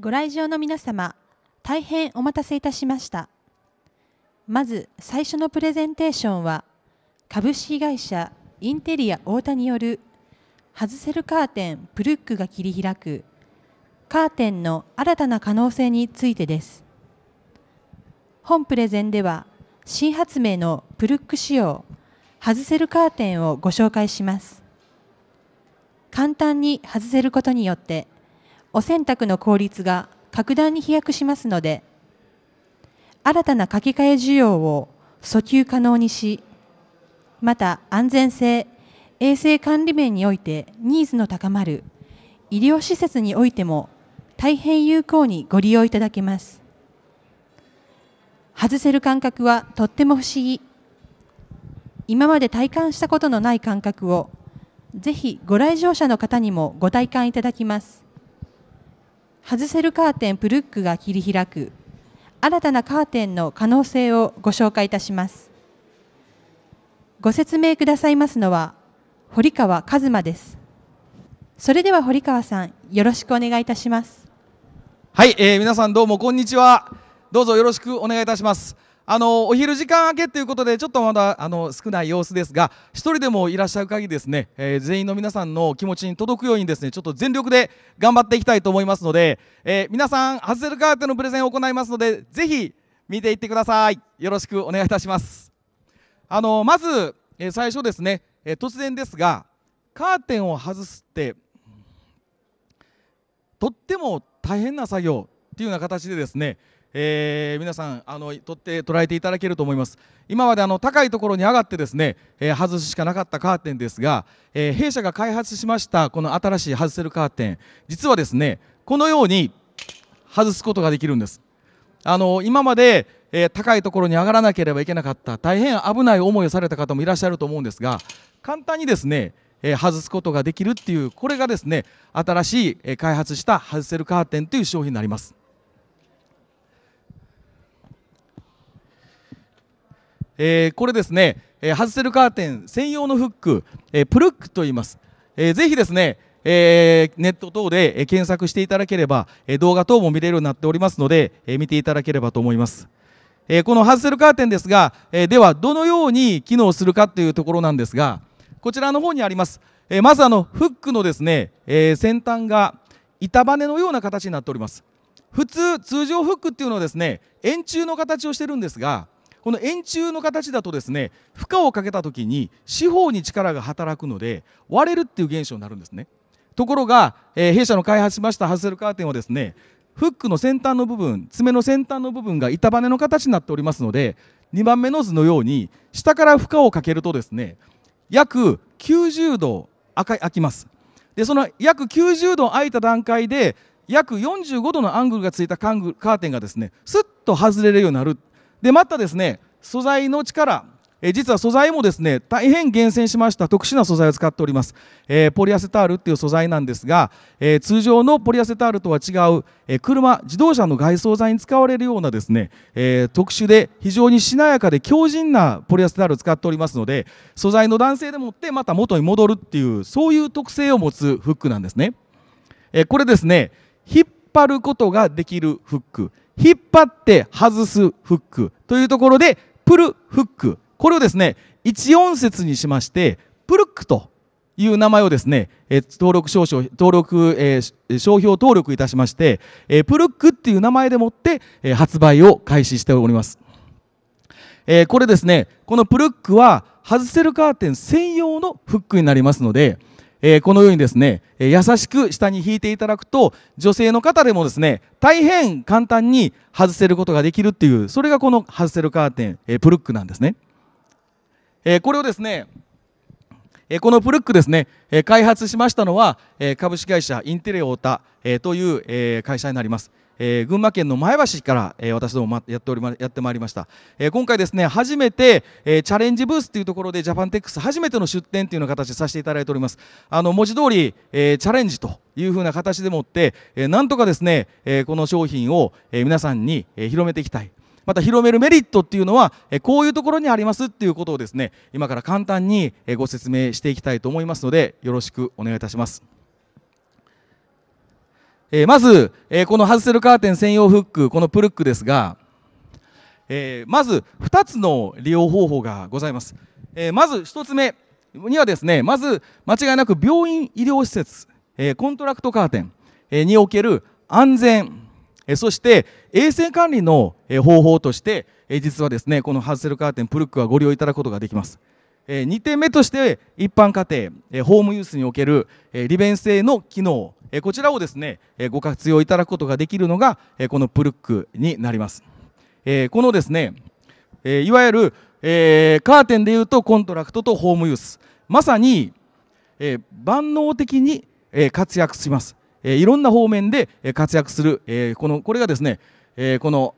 ご来場の皆様、大変お待たせいたしました。まず最初のプレゼンテーションは、株式会社インテリア太田による外せるカーテンプルックが切り開くカーテンの新たな可能性についてです本プレゼンでは新発明のプルック仕様外せるカーテンをご紹介します簡単に外せることによってお洗濯の効率が格段に飛躍しますので新たな掛け替え需要を訴求可能にしまた安全性衛生管理面においてニーズの高まる医療施設においても大変有効にご利用いただけます外せる感覚はとっても不思議今まで体感したことのない感覚をぜひご来場者の方にもご体感いただきます外せるカーテンブルックが切り開く新たなカーテンの可能性をご紹介いたしますご説明くださいますのは堀川一馬ですそれでは堀川さんよろしくお願いいたしますはい、えー、皆さんどうもこんにちはどうぞよろしくお願いいたしますあのお昼時間明けということでちょっとまだあの少ない様子ですが1人でもいらっしゃる限りですね、えー、全員の皆さんの気持ちに届くようにですねちょっと全力で頑張っていきたいと思いますので、えー、皆さんハッセルカーテンのプレゼンを行いますのでぜひ見ていってくださいよろしくお願いいたしますあのまず、えー、最初ですね、え突然ですがカーテンを外すってとっても大変な作業っていうような形でですねえー、皆さんあの取って捉えていただけると思います今まであの高いところに上がってですね、えー、外すしかなかったカーテンですが、えー、弊社が開発しましたこの新しい外せるカーテン実はですねこのように外すことができるんですあの今まで、え高いところに上がらなければいけなかった大変危ない思いをされた方もいらっしゃると思うんですが簡単にですねえ外すことができるっていうこれがですね新しい、え開発した外せるカーテンという商品になりますえー、これですね、えー、外せるカーテン専用のフック、えー、プルックと言います、えー、ぜひですね、えー、ネット等で検索していただければ、えー、動画等も見れるようになっておりますので、えー、見ていただければと思います、えー、この外せるカーテンですが、えー、ではどのように機能するかというところなんですがこちらの方にあります、えー、まずあのフックのですね、えー、先端が板バネのような形になっております普通通常フックっていうのはですね円柱の形をしてるんですがこの円柱の形だとですね負荷をかけた時に四方に力が働くので割れるっていう現象になるんですねところが、えー、弊社の開発しましたハッセルカーテンはですねフックの先端の部分爪の先端の部分が板バネの形になっておりますので2番目の図のように下から負荷をかけるとですね約90度開きますでその約90度開いた段階で約45度のアングルがついたカーテンがですねすっと外れるようになるでまたですね素材の力え実は素材もですね大変厳選しました特殊な素材を使っております、えー、ポリアセタールっていう素材なんですが、えー、通常のポリアセタールとは違う、えー、車自動車の外装材に使われるようなですね、え特殊で非常にしなやかで強靭なポリアセタールを使っておりますので素材の弾性でもってまた元に戻るっていうそういう特性を持つフックなんですね、えこれですね引っ張ることができるフック引っ張って外すフックというところでプルフックこれをですね1音節にしましてプルックという名前をですね、え登録証書登録、えー、商標登録いたしまして、えプルックっていう名前でもって、え発売を開始しております、えこれですねこのプルックは外せるカーテン専用のフックになりますのでえこのようにですね、え優しく下に引いていただくと女性の方でもですね大変簡単に外せることができるっていうそれがこの外せるカーテン、えプルックなんですね、えこれをですねこのプルックですね、開発しましたのは、株式会社インテレオータという会社になります。えー、群馬県の前橋から、えー、私ども、やっておりま、やってまいりました。えー、今回ですね、初めて、えー、チャレンジブースというところで、ジャパンテックス初めての出展というような形させていただいております。あの、文字通り、えー、チャレンジというふうな形でもって、えー、なんとかですね、えー、この商品を、えー、皆さんに、えー、広めていきたい。また広めるメリットっていうのはこういうところにありますっていうことをですね今から簡単にご説明していきたいと思いますのでよろしくお願いいたします。えー、まず、えー、この外せるカーテン専用フックこのプルックですが、えー、まず2つの利用方法がございます、えまず1つ目にはですねまず間違いなく病院医療施設、えコントラクトカーテン、えにおける安全、えそして衛生管理の、え方法として、え実はですねこの外せるカーテンプルックはご利用いただくことができます、え2点目として一般家庭、えホームユースにおける、え利便性の機能えこちらをですね、えご活用いただくことができるのが、えこのプルックになります。えこのですね、えいわゆる、えカーテンでいうとコントラクトとホームユースまさに、え万能的に、え活躍します、えいろんな方面で、え活躍する、えこのこれがですね、えこの、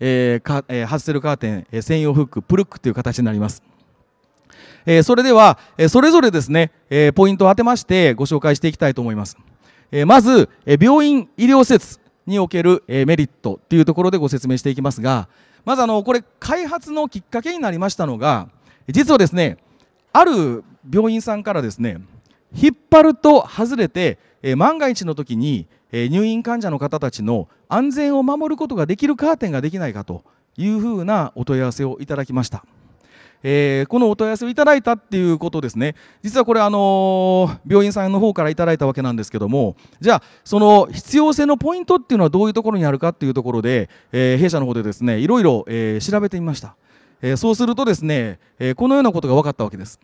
えかえハッセルカーテン、え専用フックプルックという形になります。えそれでは、えそれぞれですね、えポイントを当てましてご紹介していきたいと思います。えまず、え病院医療施設における、えメリットというところでご説明していきますがまずあのこれ開発のきっかけになりましたのが実はですねある病院さんからですね引っ張ると外れて、え万が一の時に、え入院患者の方たちの安全を守ることができるカーテンができないかというふうなお問い合わせをいただきました。えー、このお問い合わせをいただいたっていうことですね実はこれ、あの病院さんの方からいただいたわけなんですけどもじゃあその必要性のポイントっていうのはどういうところにあるかっていうところで、えー、弊社の方でですねいろいろ、えー、調べてみました、えそうするとですね、えこのようなことが分かったわけです。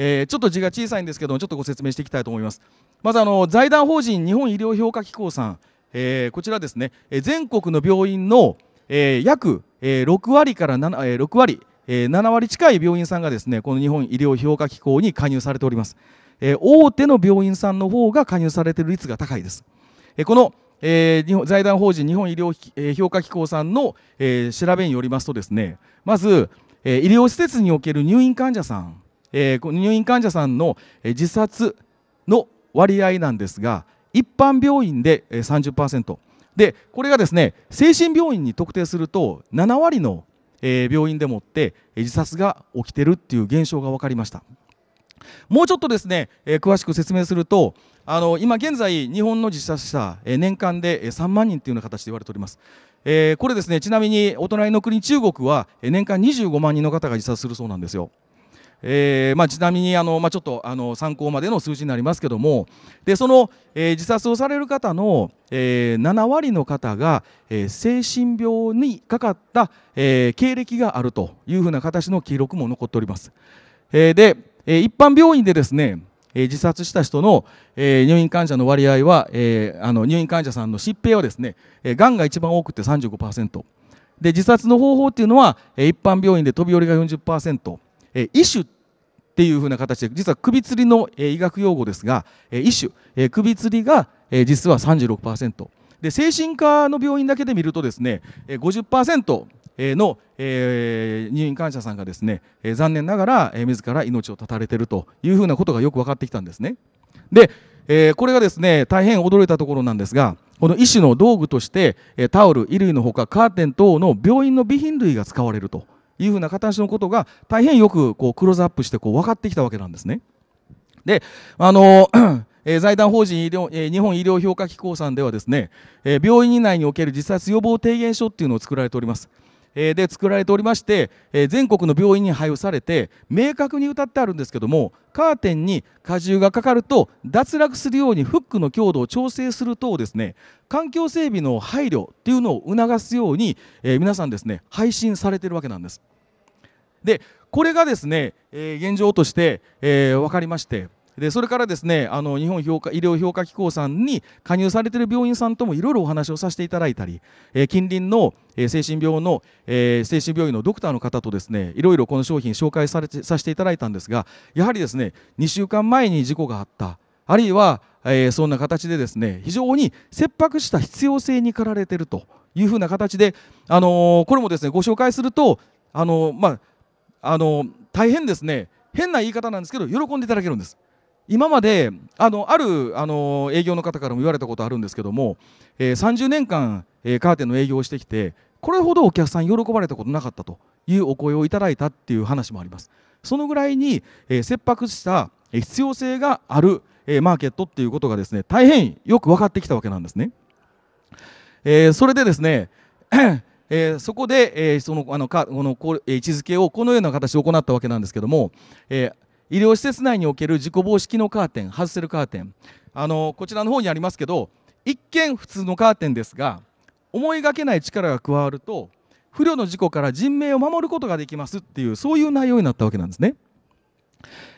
えー、ちょっと字が小さいんですけども、ちょっとご説明していきたいと思います。まずあの、財団法人日本医療評価機構さん、えー、こちらですね、全国の病院の、えー、約、えー、6割から7、えー、6割、え7割近い病院さんがですねこの日本医療評価機構に加入されております、え大手の病院さんの方が加入されている率が高いです、えこのえー、財団法人日本医療評価機構さんの、えー、調べによりますとですねまず、えー、医療施設における入院患者さん、えー、入院患者さんの、えー、自殺の割合なんですが一般病院で、えー、30%でこれがですね精神病院に特定すると7割のえー、病院でもって自殺が起きてるっていう現象が分かりましたもうちょっとですね、えー、詳しく説明するとあの今現在日本の自殺者、えー、年間で3万人というような形で言われております、えー、これですねちなみにお隣の国中国は年間25万人の方が自殺するそうなんですよえーまあ、ちなみにあの、まあ、ちょっとあの参考までの数字になりますけどもでその、えー、自殺をされる方の、えー、7割の方が、えー、精神病にかかった、えー、経歴があるというふうな形の記録も残っております。えー、で、えー、一般病院でですねえ自殺した人の、え入院患者の割合は、えあの入院患者さんの疾病はですね、えー、がんが一番多くて35%で自殺の方法っていうのは、え一般病院で飛び降りが40%、え異種っていうふうな形で実は首吊りの、え医学用語ですが、え異種、え首吊りが、え実は36%で精神科の病院だけで見るとですね、え50%の、え入院患者さんがですね、え残念ながら、え自ら命を絶たれているというふうなことがよく分かってきたんですね。で、えこれがですね大変驚いたところなんですがこの医師の道具としてタオル衣類のほかカーテン等の病院の備品類が使われるというふうな形のことが大変よくこうクローズアップしてこう分かってきたわけなんですね。であのえ財団法人医療、え日本医療評価機構さんではですね、え病院内における自殺予防提言書っていうのを作られております。えで作られておりまして、え全国の病院に配布されて明確に歌ってあるんですけどもカーテンに荷重がかかると脱落するようにフックの強度を調整する等ですね環境整備の配慮っていうのを促すように、え皆さんですね配信されてるわけなんです。でこれがですね、え現状として、え分かりましてでそれからですねあの日本評価医療評価機構さんに加入されている病院さんともいろいろお話をさせていただいたり、えー、近隣の、えー、精神病の、えー、精神病院のドクターの方とですねいろいろこの商品紹介されてさせていただいたんですがやはりですね2週間前に事故があったあるいは、えー、そんな形でですね非常に切迫した必要性に駆られているというふうな形で、あのー、これもですねご紹介すると、あのー、まああの大変ですね変な言い方なんですけど喜んでいただけるんです。今まであのあるあの営業の方からも言われたことあるんですけども、えー、30年間、えー、カーテンの営業をしてきてこれほどお客さん喜ばれたことなかったというお声をいただいたっていう話もありますそのぐらいに、えー、切迫した必要性がある、えー、マーケットっていうことがですね大変よく分かってきたわけなんですね、えー、それでですね えー、そこで、えー、そのあのかこの位置づけをこのような形で行ったわけなんですけども、えー医療施設内における事故防止機能カーテン外せるカーテンあのこちらの方にありますけど一見普通のカーテンですが思いがけない力が加わると不慮の事故から人命を守ることができますっていうそういう内容になったわけなんですね、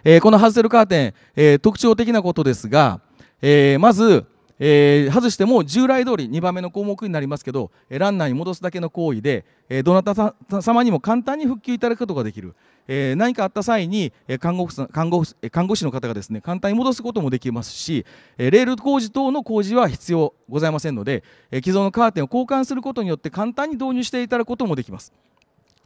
えー、このハせセルカーテン、えー、特徴的なことですが、えー、まずえー、外しても従来通り2番目の項目になりますけど、えー、ランナーに戻すだけの行為で、えー、どなた様にも簡単に復旧いただくことができる、えー、何かあった際に、えー、看護婦さん看護看護師の方がですね簡単に戻すこともできますし、えー、レール工事等の工事は必要ございませんので、えー、既存のカーテンを交換することによって簡単に導入していただくこともできます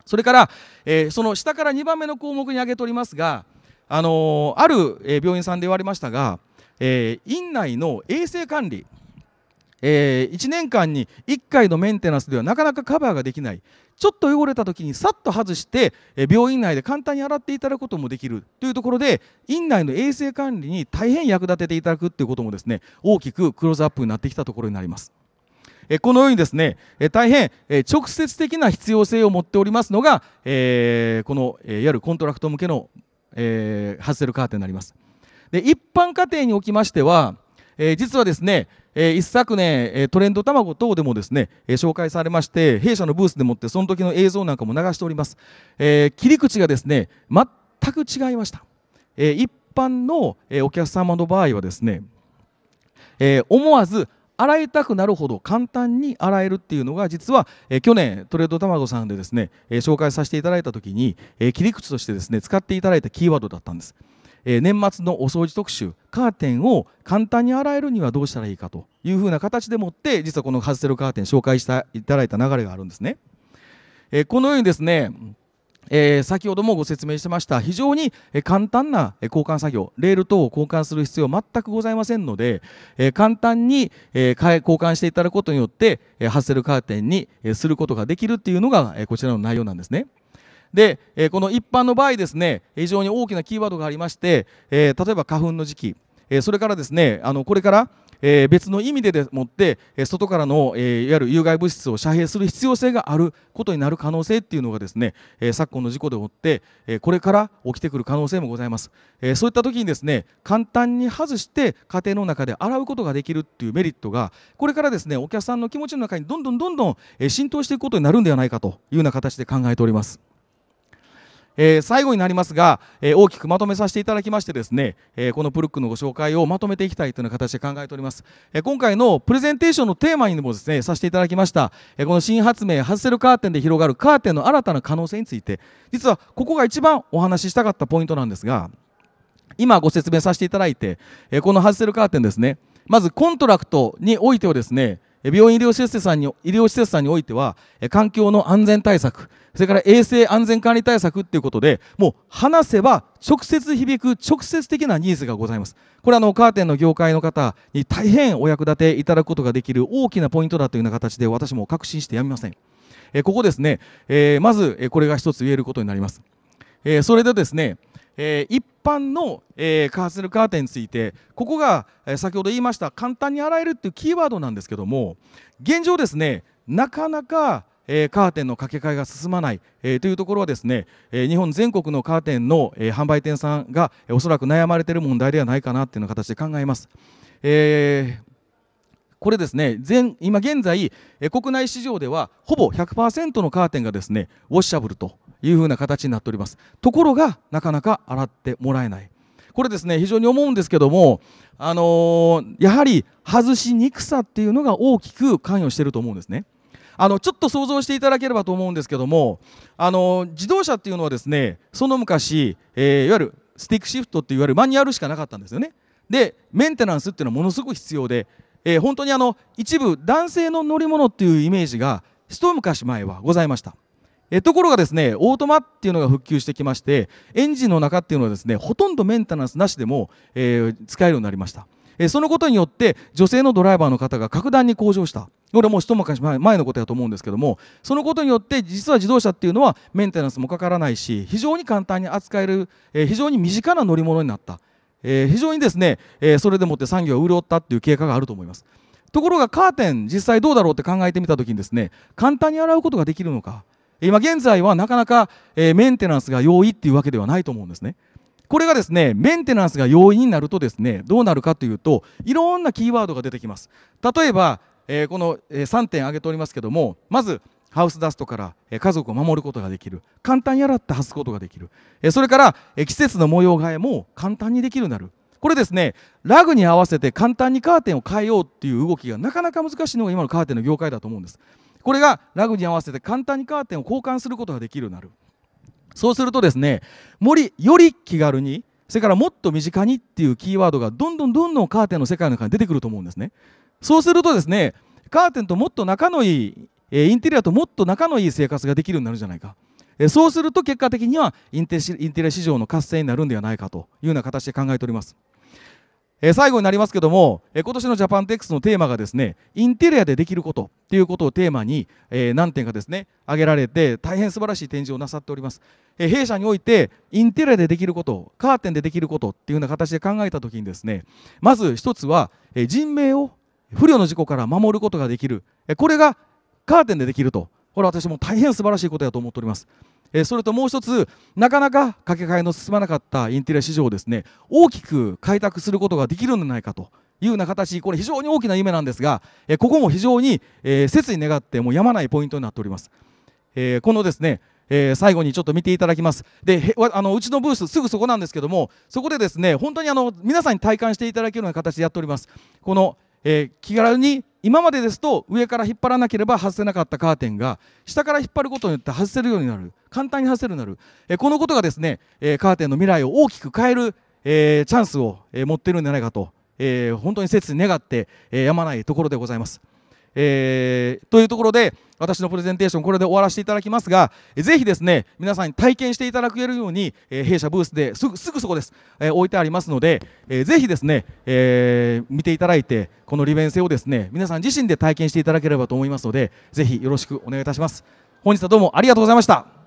それから、えー、その下から2番目の項目に挙げておりますが、あのー、ある病院さんで言われましたがえー、院内の衛生管理、えー、1年間に1回のメンテナンスではなかなかカバーができないちょっと汚れた時にさっと外して、え病院内で簡単に洗っていただくこともできるというところで院内の衛生管理に大変役立てていただくということもですね大きくクローズアップになってきたところになります。えこのようにですね、え大変、え直接的な必要性を持っておりますのが、えこの、えいわゆるコントラクト向けの、えハッセルカーテンになります。で一般家庭におきましては、えー、実はですね、えー、一昨年、えー、トレンド卵等でもですね、えー、紹介されまして、弊社のブースでもって、その時の映像なんかも流しております。え切り口がですね、全く違いました。え一般の、えお客様の場合はですね、え思わず洗いたくなるほど簡単に洗えるっていうのが実は、え去年トレード卵さんでですね、え紹介させていただいた時に、え切り口としてですね使っていただいたキーワードだったんです。え年末のお掃除特集カーテンを簡単に洗えるにはどうしたらいいかというふうな形でもって実はこのハズセルカーテン紹介していただいた流れがあるんですね。えこのようにですねえ先ほどもご説明してました非常に簡単な交換作業レール等を交換する必要全くございませんので、え簡単に、え交換していただくことによって、えハッセルカーテンにすることができるっていうのが、えこちらの内容なんですね。で、えこの一般の場合ですね非常に大きなキーワードがありまして、え例えば花粉の時期、えそれからですねあのこれからえ別の意味ででもって外からの、えいわゆる有害物質を遮蔽する必要性があることになる可能性っていうのがですね、え昨今の事故でもって、えこれから起きてくる可能性もございます、えそういった時にですね簡単に外して家庭の中で洗うことができるっていうメリットがこれからですねお客さんの気持ちの中にどんどんどんどん浸透していくことになるんではないかというような形で考えております。えー、最後になりますが、えー、大きくまとめさせていただきましてですね、えー、このプルックのご紹介をまとめていきたいというような形で考えております、え今回のプレゼンテーションのテーマにもですねさせていただきました、えこの新発明ハせセルカーテンで広がるカーテンの新たな可能性について実はここが一番お話ししたかったポイントなんですが今ご説明させていただいて、えこのハせセルカーテンですねまずコントラクトにおいてはですね病院医療施設さんに医療施設さんにおいては環境の安全対策それから衛生安全管理対策っていうことで、もう話せば直接響く直接的なニーズがございます。これあのカーテンの業界の方に大変お役立ていただくことができる大きなポイントだというような形で私も確信してやみません。えここですね、えー、まず、えこれが一つ言えることになります。えー、それでですね、えー、一般の、えー、カーセルカーテンについてここが、え先ほど言いました簡単に洗えるっていうキーワードなんですけども現状ですねなかなかえー、カーテンの掛け替えが進まない、えー、というところはですね、えー、日本全国のカーテンの、え販売店さんが、えおそらく悩まれている問題ではないかなという形で考えます。えこれですね全今現在、え国内市場ではほぼ100%のカーテンがですねウォッシャブルというふうな形になっておりますところがなかなか洗ってもらえないこれですね非常に思うんですけども、あのやはり外しにくさっていうのが大きく関与していると思うんですね。あのちょっと想像していただければと思うんですけどもあの自動車っていうのはですねその昔、えー、いわゆるスティックシフトっていわゆるマニュアルしかなかったんですよね。でメンテナンスっていうのはものすごく必要で、えー、本当にあの一部男性の乗り物っていうイメージが一昔前はございました。えところがですねオートマっていうのが復旧してきましてエンジンの中っていうのはですねほとんどメンテナンスなしでも、えー、使えるようになりました、えー、そのことによって女性のドライバーの方が格段に向上したれも一昔前のことやと思うんですけどもそのことによって実は自動車っていうのはメンテナンスもかからないし非常に簡単に扱える、え非常に身近な乗り物になった、え非常にですね、えそれでもって産業を潤ったっていう経過があると思います。ところがカーテン実際どうだろうって考えてみた時にですね簡単に洗うことができるのか今現在はなかなか、えメンテナンスが容易っていうわけではないと思うんですね。これがですねメンテナンスが容易になるとですねどうなるかというといろんなキーワードが出てきます。例えばえー、この3点挙げておりますけどもまずハウスダストから家族を守ることができる簡単に洗って外すことができるそれから季節の模様替えも簡単にできるようになるこれですねラグに合わせて簡単にカーテンを変えようっていう動きがなかなか難しいのが今のカーテンの業界だと思うんですこれがラグに合わせて簡単にカーテンを交換することができるようになるそうするとですね森より気軽にそれからもっと身近にっていうキーワードがどんどんどんどんカーテンの世界の中に出てくると思うんですねそうするとですねカーテンともっと仲のいい、えインテリアともっと仲のいい生活ができるようになるんじゃないか、えそうすると結果的にはインテインテリア市場の活性になるんではないかというような形で考えております。え最後になりますけども、え今年のジャパンテックスのテーマがですねインテリアでできることということをテーマに、え何点かですね挙げられて大変素晴らしい展示をなさっております、え弊社においてインテリアでできることカーテンでできることっていうような形で考えた時にですねまず1つは、え人命を不慮の事故から守ることができるこれがカーテンでできるとこれ私も大変素晴らしいことだと思っております。それともう一つ、なかなか掛け替えの進まなかったインテリア市場をですね大きく開拓することができるんじゃないかというような形、これ、非常に大きな夢なんですが、ここも非常に切に願ってもうやまないポイントになっております。このですねえ最後にちょっと見ていただきます。であのうちのブースすぐそこなんですけどもそこでですね本当にあの皆さんに体感していただけるような形でやっております。このえー、気軽に今までですと上から引っ張らなければ外せなかったカーテンが下から引っ張ることによって外せるようになる簡単に外せるようになる、えー、このことがですね、えー、カーテンの未来を大きく変える、えー、チャンスを、え持っているんじゃないかと、え本当に切に願って、えやまないところでございます。えー、というところで私のプレゼンテーションこれで終わらせていただきますがぜひですね皆さんに体験していただけるように、えー、弊社ブースですぐすぐそこです、えー、置いてありますので、えー、ぜひですね、えー、見ていただいてこの利便性をですね皆さん自身で体験していただければと思いますのでぜひよろしくお願いいたします本日はどうもありがとうございました